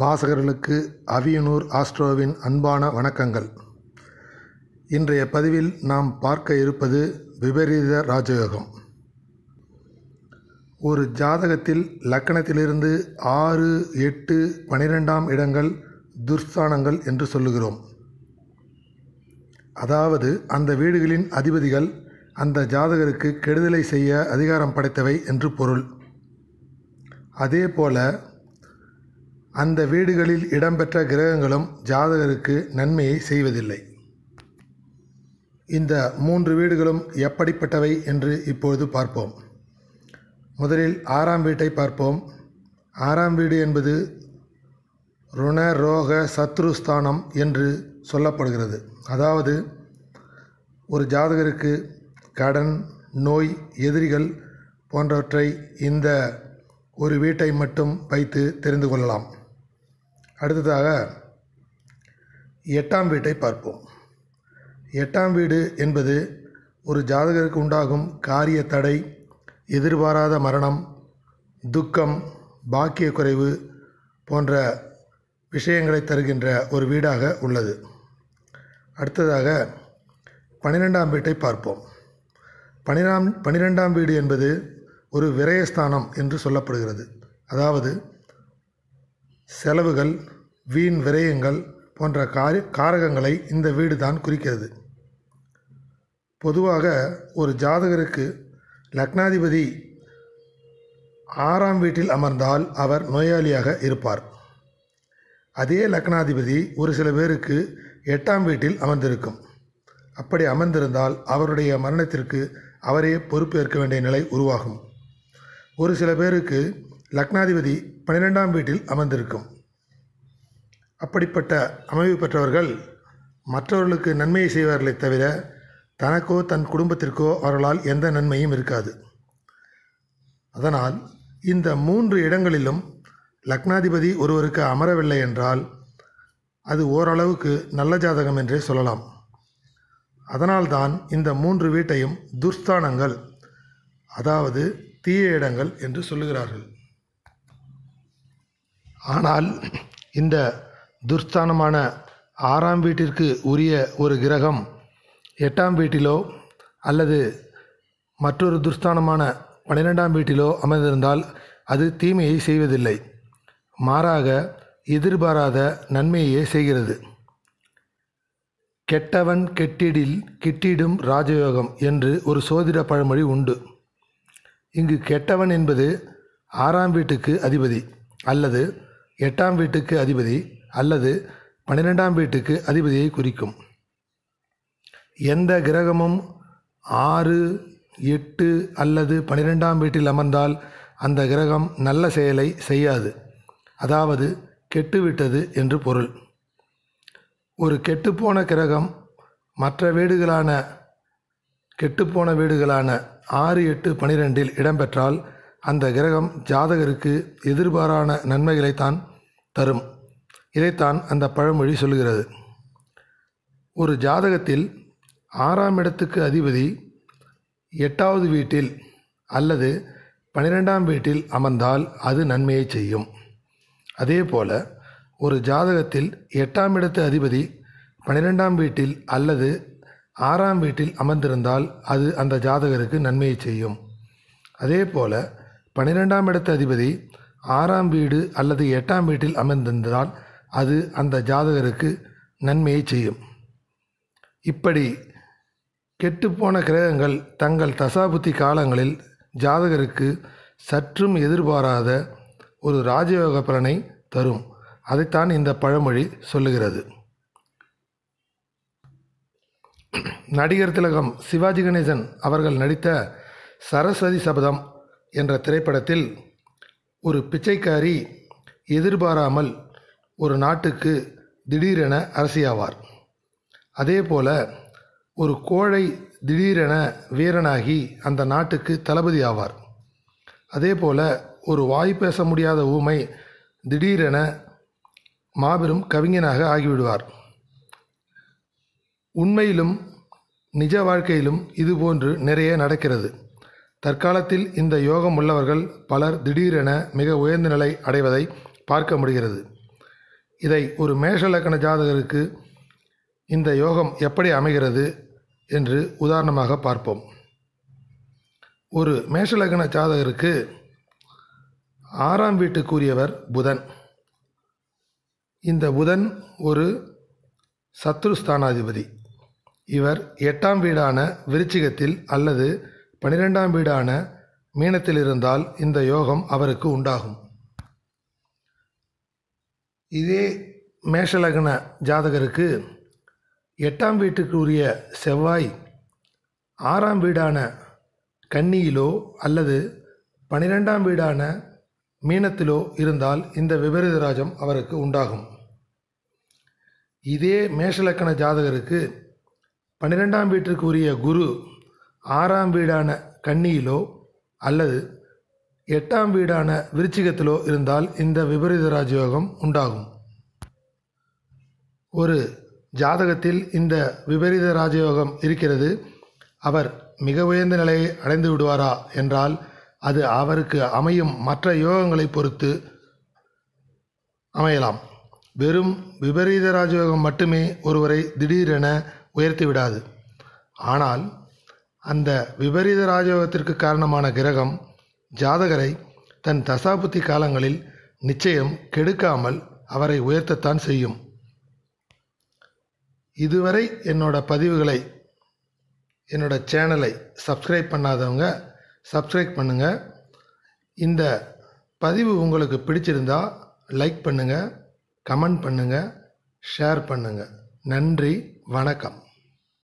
வாசகர்களுக்கு அவியனூர் ஆஸ்ட்ரோவின் அன்பான வணக்கங்கள் இன்றைய பதிவில் நாம் பார்க்க இருப்பது விபரீத ராஜயோகம் ஒரு ஜாதகத்தில் லக்கணத்திலிருந்து ஆறு எட்டு பனிரெண்டாம் இடங்கள் துர்ஸ்தானங்கள் என்று சொல்லுகிறோம் அதாவது அந்த வீடுகளின் அதிபதிகள் அந்த ஜாதகருக்கு கெடுதலை செய்ய அதிகாரம் படைத்தவை என்று பொருள் அதே போல அந்த வீடுகளில் இடம்பெற்ற கிரகங்களும் ஜாதகருக்கு நன்மையை செய்வதில்லை இந்த மூன்று வீடுகளும் எப்படிப்பட்டவை என்று இப்பொழுது பார்ப்போம் முதலில் ஆறாம் வீட்டை பார்ப்போம் ஆறாம் வீடு என்பது ருண ரோக சத்ருஸ்தானம் என்று சொல்லப்படுகிறது அதாவது ஒரு ஜாதகருக்கு கடன் நோய் எதிரிகள் போன்றவற்றை இந்த ஒரு வீட்டை மட்டும் வைத்து தெரிந்து கொள்ளலாம் அடுத்ததாக எட்டாம் வீட்டை பார்ப்போம் எட்டாம் வீடு என்பது ஒரு ஜாதகருக்கு உண்டாகும் காரிய தடை எதிர்பாராத மரணம் துக்கம் பாக்கிய குறைவு போன்ற விஷயங்களை தருகின்ற ஒரு வீடாக உள்ளது அடுத்ததாக பனிரெண்டாம் வீட்டை பார்ப்போம் பனிரெண்டாம் பனிரெண்டாம் வீடு என்பது ஒரு விரயஸ்தானம் என்று சொல்லப்படுகிறது அதாவது செலவுகள் வீண் விரயங்கள் போன்ற கார காரகங்களை இந்த வீடு தான் குறிக்கிறது பொதுவாக ஒரு ஜாதகருக்கு லக்னாதிபதி ஆறாம் வீட்டில் அமர்ந்தால் அவர் நோயாளியாக இருப்பார் அதே லக்னாதிபதி ஒரு சில பேருக்கு எட்டாம் வீட்டில் அமர்ந்திருக்கும் அப்படி அமர்ந்திருந்தால் அவருடைய மரணத்திற்கு அவரே பொறுப்பேற்க வேண்டிய நிலை உருவாகும் ஒரு சில பேருக்கு லக்னாதிபதி பன்னிரெண்டாம் வீட்டில் அமர்ந்திருக்கும் அப்படிப்பட்ட அமைவு பெற்றவர்கள் மற்றவர்களுக்கு நன்மையை செய்வார்களை தவிர தனக்கோ தன் குடும்பத்திற்கோ அவர்களால் எந்த நன்மையும் இருக்காது அதனால் இந்த மூன்று இடங்களிலும் லக்னாதிபதி ஒருவருக்கு அமரவில்லை என்றால் அது ஓரளவுக்கு நல்ல ஜாதகம் என்றே சொல்லலாம் அதனால்தான் இந்த மூன்று வீட்டையும் துர்ஸ்தானங்கள் அதாவது தீய இடங்கள் என்று சொல்லுகிறார்கள் ஆனால் இந்த துர்ஸ்தானமான ஆறாம் வீட்டிற்கு உரிய ஒரு கிரகம் எட்டாம் வீட்டிலோ அல்லது மற்றொரு துர்ஸ்தானமான பன்னிரெண்டாம் வீட்டிலோ அமர்ந்திருந்தால் அது தீமையை செய்வதில்லை மாறாக எதிர்பாராத நன்மையே செய்கிறது கெட்டவன் கெட்டிடில் கிட்டிடும் ராஜயோகம் என்று ஒரு சோதிட பழமொழி உண்டு இங்கு கெட்டவன் என்பது ஆறாம் வீட்டுக்கு அதிபதி அல்லது எட்டாம் வீட்டுக்கு அதிபதி அல்லது பன்னிரெண்டாம் வீட்டுக்கு அதிபதியை குறிக்கும் எந்த கிரகமும் ஆறு எட்டு அல்லது பனிரெண்டாம் வீட்டில் அமர்ந்தால் அந்த கிரகம் நல்ல செயலை செய்யாது அதாவது கெட்டுவிட்டது என்று பொருள் ஒரு கெட்டுப்போன கிரகம் மற்ற வீடுகளான கெட்டுப்போன வீடுகளான ஆறு எட்டு பனிரெண்டில் இடம்பெற்றால் அந்த கிரகம் ஜாதகருக்கு எதிர்பாரான நன்மைகளைத்தான் தரும் இதைத்தான் அந்த பழமொழி சொல்கிறது ஒரு ஜாதகத்தில் ஆறாம் இடத்துக்கு அதிபதி எட்டாவது வீட்டில் அல்லது பனிரெண்டாம் வீட்டில் அமர்ந்தால் அது நன்மையை செய்யும் அதே போல ஒரு ஜாதகத்தில் எட்டாம் இடத்து அதிபதி பனிரெண்டாம் வீட்டில் அல்லது ஆறாம் வீட்டில் அமர்ந்திருந்தால் அது அந்த ஜாதகருக்கு நன்மையை செய்யும் அதே போல் பனிரெண்டாம் இடத்து அதிபதி ஆறாம் வீடு அல்லது எட்டாம் வீட்டில் அமர்ந்திருந்தால் அது அந்த ஜாதகருக்கு நன்மையை செய்யும் இப்படி கெட்டுப்போன கிரகங்கள் தங்கள் தசாபுத்தி காலங்களில் ஜாதகருக்கு சற்றும் எதிர்பாராத ஒரு ராஜயோக பலனை தரும் அதைத்தான் இந்த பழமொழி சொல்லுகிறது நடிகர் திலகம் சிவாஜி கணேசன் அவர்கள் நடித்த சரஸ்வதி சபதம் என்ற திரைப்படத்தில் ஒரு பிச்சைக்காரி எதிர்பாராமல் ஒரு நாட்டுக்கு திடீரென அரசியாவார் அதேபோல ஒரு கோழை திடீரென வீரனாகி அந்த நாட்டுக்கு தளபதி ஆவார் அதேபோல் ஒரு வாய் பேச முடியாத ஊமை திடீரென மாபெரும் கவிஞனாக ஆகிவிடுவார் உண்மையிலும் நிஜ வாழ்க்கையிலும் இதுபோன்று நிறைய நடக்கிறது தற்காலத்தில் இந்த யோகம் உள்ளவர்கள் பலர் திடீரென மிக உயர்ந்த நிலை அடைவதை பார்க்க முடிகிறது இதை ஒரு மேஷ லக்கண ஜாதகருக்கு இந்த யோகம் எப்படி அமைகிறது என்று உதாரணமாக பார்ப்போம் ஒரு மேஷ லக்கண ஜாதகருக்கு ஆறாம் வீட்டுக்குரியவர் புதன் இந்த புதன் ஒரு சத்ருஸ்தானாதிபதி இவர் எட்டாம் வீடான விருச்சிகத்தில் அல்லது பனிரெண்டாம் வீடான மீனத்தில் இருந்தால் இந்த யோகம் அவருக்கு உண்டாகும் இதே மேஷலக்ன ஜாதகருக்கு எட்டாம் வீட்டுக்கு உரிய செவ்வாய் ஆறாம் வீடான கன்னியிலோ அல்லது பனிரெண்டாம் வீடான மீனத்திலோ இருந்தால் இந்த விபரீத ராஜம் அவருக்கு உண்டாகும் இதே மேஷலக்கண ஜாதகருக்கு பன்னிரெண்டாம் வீட்டிற்கு உரிய குரு ஆறாம் வீடான கன்னியிலோ அல்லது எட்டாம் வீடான விருச்சிகத்திலோ இருந்தால் இந்த விபரீத ராஜயோகம் உண்டாகும் ஒரு ஜாதகத்தில் இந்த விபரீத ராஜயோகம் இருக்கிறது அவர் மிக உயர்ந்த நிலையை அடைந்து விடுவாரா என்றால் அது அவருக்கு அமையும் மற்ற யோகங்களை பொறுத்து அமையலாம் வெறும் விபரீத ராஜயோகம் மட்டுமே ஒருவரை திடீரென உயர்த்தி விடாது ஆனால் அந்த விபரீத ராஜயோகத்திற்கு காரணமான கிரகம் ஜாதகரை தன் தசாபுத்தி காலங்களில் நிச்சயம் கெடுக்காமல் அவரை உயர்த்தத்தான் செய்யும் இதுவரை என்னோட பதிவுகளை என்னோட சேனலை சப்ஸ்கிரைப் பண்ணாதவங்க சப்ஸ்கிரைப் பண்ணுங்கள் இந்த பதிவு உங்களுக்கு பிடிச்சிருந்தா லைக் பண்ணுங்கள் கமெண்ட் பண்ணுங்கள் ஷேர் பண்ணுங்கள் நன்றி வணக்கம்